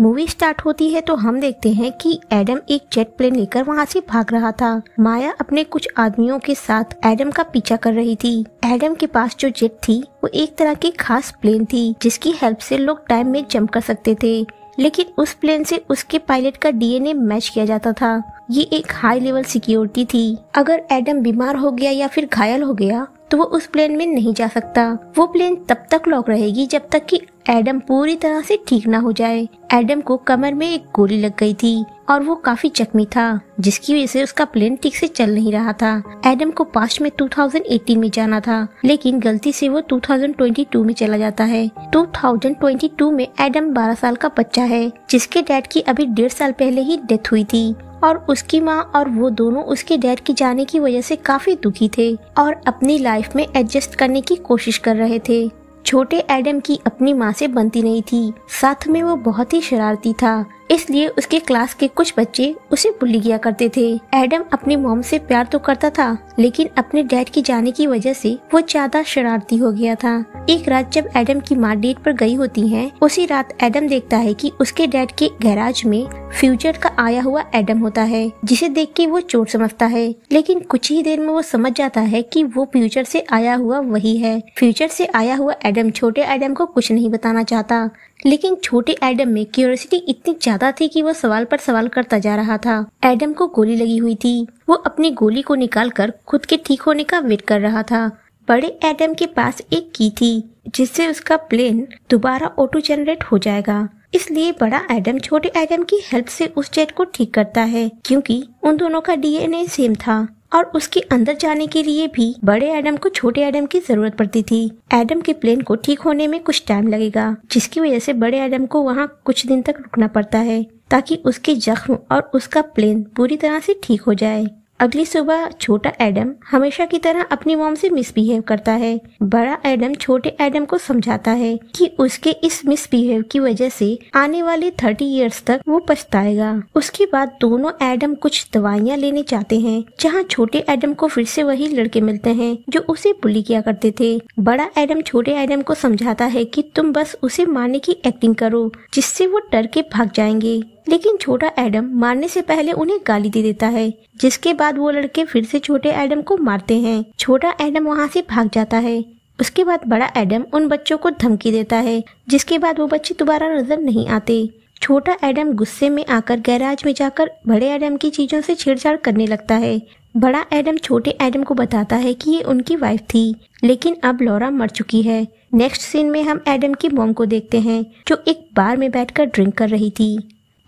movie start होती है तो हम देखते हैं कि एडम एक जेट प्लेन लेकर वहाँ से भाग रहा था माया अपने कुछ आदमियों के साथ एडम का पीछा कर रही थी एडम के पास जो जेट थी वो एक तरह की खास प्लेन थी जिसकी हेल्प से लोग टाइम में जंप कर सकते थे लेकिन उस प्लेन से उसके पायलट का डीएनए मैच किया जाता था ये एक हाई लेवल सिक्योरिटी थी अगर एडम बीमार हो गया या फिर घायल हो गया तो वो उस प्लेन में नहीं जा सकता वो प्लेन तब तक लॉक रहेगी जब तक कि एडम पूरी तरह से ठीक ना हो जाए एडम को कमर में एक गोली लग गई थी और वो काफी जख्मी था जिसकी वजह से उसका प्लेन ठीक से चल नहीं रहा था एडम को पास्ट में 2018 में जाना था लेकिन गलती से वो 2022 में चला जाता है 2022 में एडम 12 साल का बच्चा है जिसके डैड की अभी डेढ़ साल पहले ही डेथ हुई थी और उसकी माँ और वो दोनों उसके डैड की जाने की वजह से काफी दुखी थे और अपनी लाइफ में एडजस्ट करने की कोशिश कर रहे थे छोटे एडम की अपनी माँ से बनती नहीं थी साथ में वो बहुत ही शरारती था इसलिए उसके क्लास के कुछ बच्चे उसे बुली किया करते थे एडम अपने मोम से प्यार तो करता था लेकिन अपने डैड के जाने की वजह से वो ज्यादा शरारती हो गया था एक रात जब एडम की माँ डेट पर गई होती है उसी रात एडम देखता है कि उसके डैड के गैराज में फ्यूचर का आया हुआ एडम होता है जिसे देख के वो चोर समझता है लेकिन कुछ ही देर में वो समझ जाता है कि वो फ्यूचर से आया हुआ वही है फ्यूचर से आया हुआ एडम छोटे एडम को कुछ नहीं बताना चाहता लेकिन छोटे एडम में क्यूरोसिटी इतनी ज्यादा थी कि वह सवाल पर सवाल करता जा रहा था एडम को गोली लगी हुई थी वो अपनी गोली को निकाल कर खुद के ठीक होने का वेट कर रहा था बड़े एडम के पास एक की थी जिससे उसका प्लेन दोबारा ऑटो जनरेट हो जाएगा इसलिए बड़ा एडम छोटे एडम की हेल्प से उस जेट को ठीक करता है क्योंकि उन दोनों का डीएनए सेम था और उसके अंदर जाने के लिए भी बड़े एडम को छोटे एडम की जरूरत पड़ती थी एडम के प्लेन को ठीक होने में कुछ टाइम लगेगा जिसकी वजह से बड़े एडम को वहाँ कुछ दिन तक रुकना पड़ता है ताकि उसके जख्म और उसका प्लेन पूरी तरह से ठीक हो जाए अगली सुबह छोटा एडम हमेशा की तरह अपनी मॉम से मिसबिहेव करता है बड़ा एडम छोटे एडम को समझाता है कि उसके इस मिसबिहेव की वजह से आने वाले थर्टी इयर्स तक वो पछताएगा उसके बाद दोनों एडम कुछ दवाइयाँ लेने जाते हैं जहाँ छोटे एडम को फिर से वही लड़के मिलते हैं जो उसे बुली किया करते थे बड़ा एडम छोटे एडम को समझाता है की तुम बस उसे मारने की एक्टिंग करो जिससे वो डर के भाग जाएंगे लेकिन छोटा एडम मारने से पहले उन्हें गाली दे देता है जिसके बाद वो लड़के फिर से छोटे एडम को मारते हैं छोटा एडम वहाँ से भाग जाता है उसके बाद बड़ा एडम उन बच्चों को धमकी देता है जिसके बाद वो बच्चे दोबारा नजर नहीं आते छोटा एडम गुस्से में आकर गैराज में जाकर बड़े एडम की चीजों से छेड़छाड़ करने लगता है बड़ा एडम छोटे एडम को बताता है कि ये उनकी वाइफ थी लेकिन अब लौरा मर चुकी है नेक्स्ट सीन में हम एडम की मॉम को देखते हैं जो एक बार में बैठकर ड्रिंक कर रही थी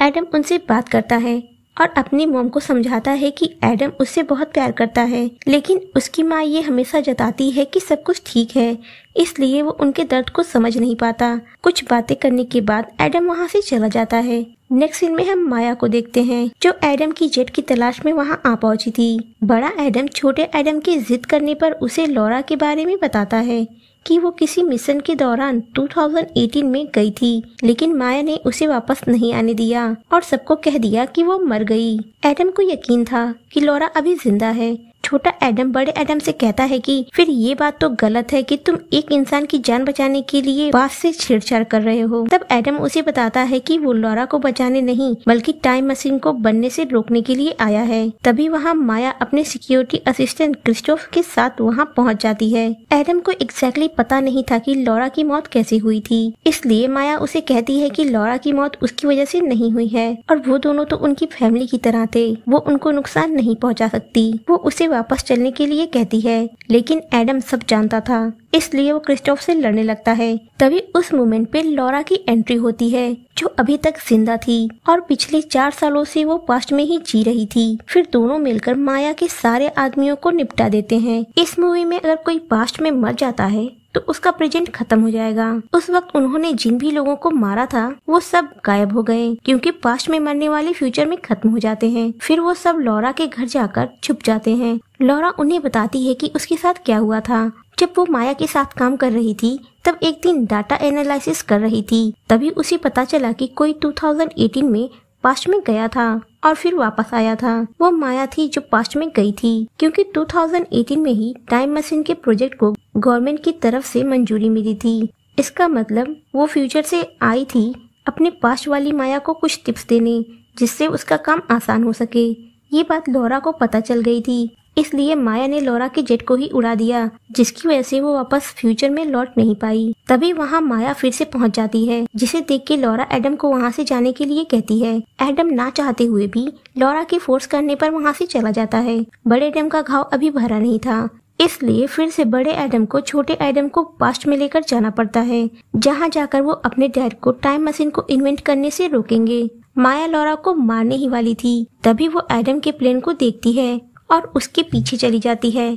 एडम उनसे बात करता है और अपनी मोम को समझाता है कि एडम उससे बहुत प्यार करता है लेकिन उसकी माँ ये हमेशा जताती है कि सब कुछ ठीक है इसलिए वो उनके दर्द को समझ नहीं पाता कुछ बातें करने के बाद एडम वहाँ से चला जाता है नेक्स्ट सीन में हम माया को देखते हैं जो एडम की जेट की तलाश में वहाँ आ पहुंची थी बड़ा एडम छोटे एडम की जिद करने पर उसे लॉरा के बारे में बताता है कि वो किसी मिशन के दौरान 2018 में गई थी लेकिन माया ने उसे वापस नहीं आने दिया और सबको कह दिया कि वो मर गई एडम को यकीन था कि लॉरा अभी जिंदा है छोटा एडम बड़े एडम से कहता है कि फिर ये बात तो गलत है कि तुम एक इंसान की जान बचाने के लिए बात से छेड़छाड़ कर रहे हो तब एडम उसे बताता है कि वो लॉरा को बचाने नहीं बल्कि टाइम मशीन को बनने से रोकने के लिए आया है तभी वहाँ माया अपने सिक्योरिटी असिस्टेंट क्रिस्टोफ के साथ वहाँ पहुँच जाती है एडम को एग्जैक्टली पता नहीं था की लोरा की मौत कैसे हुई थी इसलिए माया उसे कहती है की लोरा की मौत उसकी वजह ऐसी नहीं हुई है और वो दोनों तो उनकी फैमिली की तरह थे वो उनको नुकसान नहीं पहुँचा सकती वो उसे वापस चलने के लिए कहती है लेकिन एडम सब जानता था इसलिए वो क्रिस्टोफ से लड़ने लगता है तभी उस मोमेंट पे लॉरा की एंट्री होती है जो अभी तक जिंदा थी और पिछले चार सालों से वो पास्ट में ही जी रही थी फिर दोनों मिलकर माया के सारे आदमियों को निपटा देते हैं इस मूवी में अगर कोई पास्ट में मर जाता है तो उसका प्रेजेंट खत्म हो जाएगा उस वक्त उन्होंने जिन भी लोगों को मारा था वो सब गायब हो गए क्योंकि पास्ट में मरने वाले फ्यूचर में खत्म हो जाते हैं फिर वो सब लौरा के घर जाकर छुप जाते हैं लौरा उन्हें बताती है कि उसके साथ क्या हुआ था जब वो माया के साथ काम कर रही थी तब एक दिन डाटा एनालिसिस कर रही थी तभी उसे पता चला कि कोई 2018 में पास्ट में गया था और फिर वापस आया था वो माया थी जो पास्ट में गई थी क्योंकि 2018 में ही टाइम मशीन के प्रोजेक्ट को गवर्नमेंट की तरफ से मंजूरी मिली थी इसका मतलब वो फ्यूचर से आई थी अपने पास्ट वाली माया को कुछ टिप्स देने जिससे उसका काम आसान हो सके ये बात लोरा को पता चल गई थी इसलिए माया ने लोरा के जेट को ही उड़ा दिया जिसकी वजह से वो वापस फ्यूचर में लौट नहीं पाई तभी वहाँ माया फिर से पहुँच जाती है जिसे देख के लोरा एडम को वहाँ से जाने के लिए कहती है एडम ना चाहते हुए भी लोरा के फोर्स करने पर वहाँ से चला जाता है बड़े एडम का घाव अभी भरा नहीं था इसलिए फिर से बड़े एडम को छोटे एडम को पास्ट में लेकर जाना पड़ता है जहाँ जाकर वो अपने डैड को टाइम मशीन को इन्वेंट करने से रोकेंगे माया लोरा को मारने ही वाली थी तभी वो एडम के प्लेन को देखती है और उसके पीछे चली जाती है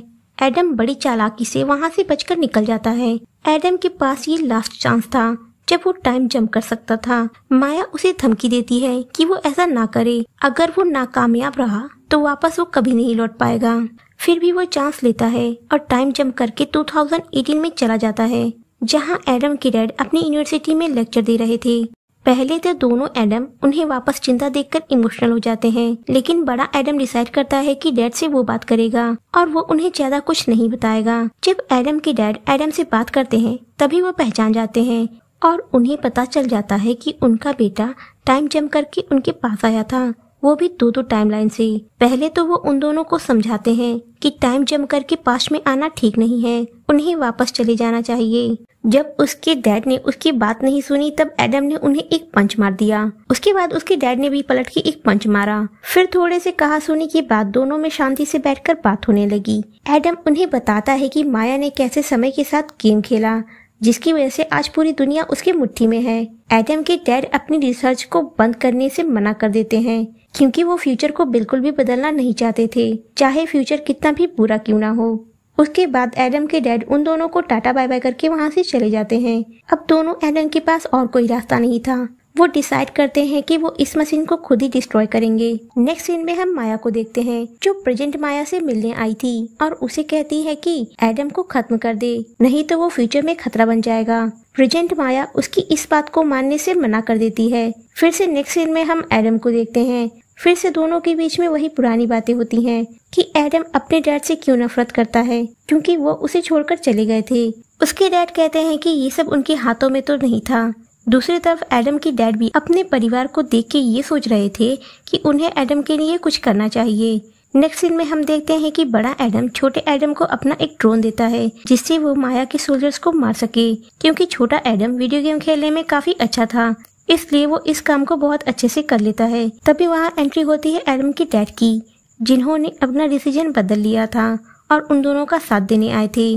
एडम बड़ी चालाकी से वहां से बचकर निकल जाता है एडम के पास ये लास्ट चांस था जब वो टाइम जम कर सकता था माया उसे धमकी देती है कि वो ऐसा ना करे अगर वो नाकामयाब रहा तो वापस वो कभी नहीं लौट पाएगा फिर भी वो चांस लेता है और टाइम जम करके 2018 में चला जाता है जहां एडम डैड अपनी यूनिवर्सिटी में लेक्चर दे रहे थे पहले तो दोनों एडम उन्हें वापस चिंता देखकर इमोशनल हो जाते हैं लेकिन बड़ा एडम डिसाइड करता है कि डैड से वो बात करेगा और वो उन्हें ज्यादा कुछ नहीं बताएगा जब एडम के डैड एडम से बात करते हैं तभी वो पहचान जाते हैं और उन्हें पता चल जाता है कि उनका बेटा टाइम जम करके उनके पास आया था वो भी दो दो टाइमलाइन से पहले तो वो उन दोनों को समझाते हैं कि टाइम जम करके पास में आना ठीक नहीं है उन्हें वापस चले जाना चाहिए जब उसके डैड ने उसकी बात नहीं सुनी तब एडम ने उन्हें एक पंच मार दिया उसके बाद उसके डैड ने भी पलट के एक पंच मारा फिर थोड़े से कहा सुनी के बाद दोनों में शांति से बैठकर बात होने लगी एडम उन्हें बताता है कि माया ने कैसे समय के साथ गेम खेला जिसकी वजह से आज पूरी दुनिया उसके मुट्ठी में है एडम के डैड अपनी रिसर्च को बंद करने से मना कर देते हैं क्योंकि वो फ्यूचर को बिल्कुल भी बदलना नहीं चाहते थे चाहे फ्यूचर कितना भी बुरा क्यों ना हो उसके बाद एडम के डैड उन दोनों को टाटा बाय बाय करके वहाँ से चले जाते हैं अब दोनों एडम के पास और कोई रास्ता नहीं था वो डिसाइड करते हैं कि वो इस मशीन को खुद ही डिस्ट्रॉय करेंगे नेक्स्ट सीन में हम माया को देखते हैं जो प्रेजेंट माया से मिलने आई थी और उसे कहती है कि एडम को खत्म कर दे नहीं तो वो फ्यूचर में खतरा बन जाएगा प्रेजेंट माया उसकी इस बात को मानने से मना कर देती है फिर से नेक्स्ट सीन में हम एडम को देखते हैं फिर से दोनों के बीच में वही पुरानी बातें होती हैं कि एडम अपने डैड से क्यों नफरत करता है क्योंकि वो उसे छोड़कर चले गए थे उसके डैड कहते हैं कि ये सब उनके हाथों में तो नहीं था दूसरी तरफ एडम की डैड भी अपने परिवार को देख के ये सोच रहे थे कि उन्हें एडम के लिए कुछ करना चाहिए नेक्स्ट सीन में हम देखते हैं कि बड़ा एडम छोटे एडम को अपना एक ड्रोन देता है जिससे वो माया के सोल्जर्स को मार सके क्योंकि छोटा एडम वीडियो गेम खेलने में काफी अच्छा था इसलिए वो इस काम को बहुत अच्छे से कर लेता है तभी वहाँ एंट्री होती है एडम की डैड की जिन्होंने अपना डिसीजन बदल लिया था और उन दोनों का साथ देने आए थे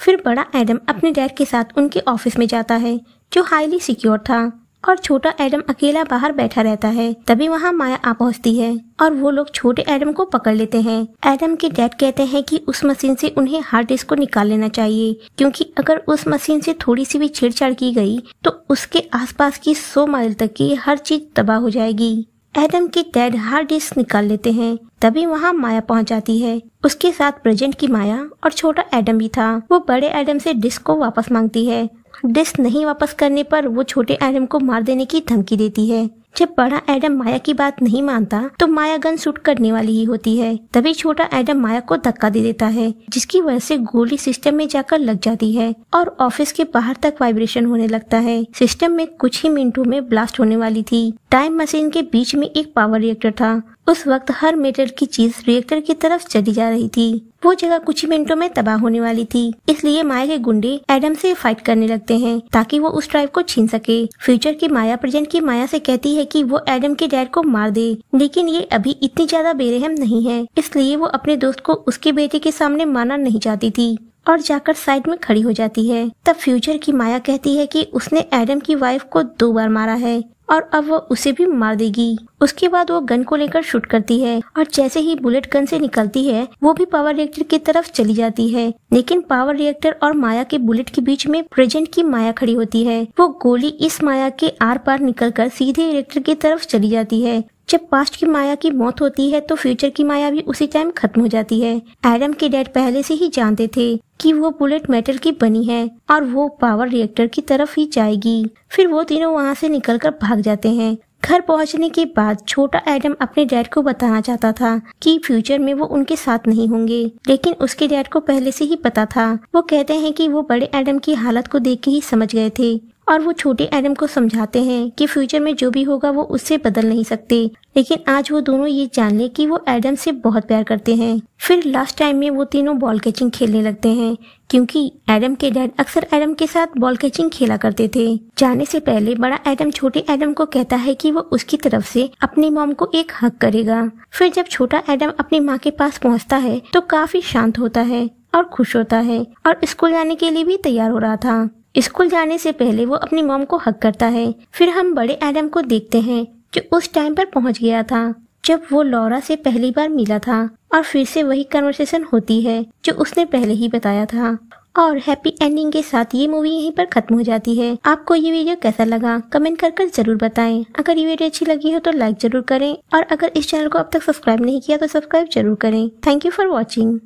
फिर बड़ा एडम अपने डैड के साथ उनके ऑफिस में जाता है जो हाईली सिक्योर था और छोटा एडम अकेला बाहर बैठा रहता है तभी वहाँ माया आ पहुँचती है और वो लोग छोटे एडम को पकड़ लेते हैं एडम के डैड कहते हैं कि उस मशीन से उन्हें हार्ड डिस्क को निकाल लेना चाहिए क्योंकि अगर उस मशीन से थोड़ी सी भी छेड़छाड़ की गई तो उसके आसपास की सौ माइल तक की हर चीज तबाह हो जाएगी एडम के डैड हार्ड डिस्क निकाल लेते हैं तभी वहाँ माया पहुँच जाती है उसके साथ प्रेजेंट की माया और छोटा एडम भी था वो बड़े एडम से डिस्क को वापस मांगती है डिस्क नहीं वापस करने पर वो छोटे एडम को मार देने की धमकी देती है जब बड़ा एडम माया की बात नहीं मानता तो माया गन शूट करने वाली ही होती है तभी छोटा एडम माया को धक्का दे देता है जिसकी वजह से गोली सिस्टम में जाकर लग जाती है और ऑफिस के बाहर तक वाइब्रेशन होने लगता है सिस्टम में कुछ ही मिनटों में ब्लास्ट होने वाली थी टाइम मशीन के बीच में एक पावर रिएक्टर था उस वक्त हर मेटल की चीज रिएक्टर की तरफ चली जा रही थी वो जगह कुछ ही मिनटों में तबाह होने वाली थी इसलिए माया के गुंडे एडम से फाइट करने लगते हैं ताकि वो उस ड्राइव को छीन सके फ्यूचर की माया प्रेजेंट की माया से कहती है कि वो एडम के डैड को मार दे लेकिन ये अभी इतनी ज्यादा बेरहम नहीं है इसलिए वो अपने दोस्त को उसके बेटे के सामने मारना नहीं चाहती थी और जाकर साइड में खड़ी हो जाती है तब फ्यूचर की माया कहती है कि उसने एडम की वाइफ को दो बार मारा है और अब वो उसे भी मार देगी उसके बाद वो गन को लेकर शूट करती है और जैसे ही बुलेट गन से निकलती है वो भी पावर रिएक्टर की तरफ चली जाती है लेकिन पावर रिएक्टर और माया के बुलेट के बीच में प्रेजेंट की माया खड़ी होती है वो गोली इस माया के आर पार निकल कर सीधे रिएक्टर की तरफ चली जाती है जब पास्ट की माया की मौत होती है तो फ्यूचर की माया भी उसी टाइम खत्म हो जाती है एडम के डैड पहले से ही जानते थे कि वो बुलेट मेटल की बनी है और वो पावर रिएक्टर की तरफ ही जाएगी फिर वो तीनों वहाँ से निकलकर भाग जाते हैं घर पहुंचने के बाद छोटा एडम अपने डैड को बताना चाहता था कि फ्यूचर में वो उनके साथ नहीं होंगे लेकिन उसके डैड को पहले से ही पता था वो कहते हैं कि वो बड़े एडम की हालत को देख के ही समझ गए थे और वो छोटे एडम को समझाते हैं कि फ्यूचर में जो भी होगा वो उससे बदल नहीं सकते लेकिन आज वो दोनों ये जान ले कि वो एडम से बहुत प्यार करते हैं फिर लास्ट टाइम में वो तीनों बॉल कैचिंग खेलने लगते हैं क्योंकि एडम के डैड अक्सर एडम के साथ बॉल कैचिंग खेला करते थे जाने से पहले बड़ा एडम छोटे एडम को कहता है कि वो उसकी तरफ से अपनी मॉम को एक हक करेगा फिर जब छोटा एडम अपनी माँ के पास पहुँचता है तो काफी शांत होता है और खुश होता है और स्कूल जाने के लिए भी तैयार हो रहा था स्कूल जाने से पहले वो अपनी मॉम को हक करता है फिर हम बड़े एडम को देखते हैं जो उस टाइम पर पहुंच गया था जब वो लॉरा से पहली बार मिला था और फिर से वही कन्वर्सेशन होती है जो उसने पहले ही बताया था और हैप्पी एंडिंग के साथ ये मूवी यहीं पर खत्म हो जाती है आपको ये वीडियो कैसा लगा कमेंट कर कर जरूर बताएं अगर ये वीडियो अच्छी लगी हो तो लाइक जरूर करें और अगर इस चैनल को अब तक सब्सक्राइब नहीं किया तो सब्सक्राइब जरूर करें थैंक यू फॉर वॉचिंग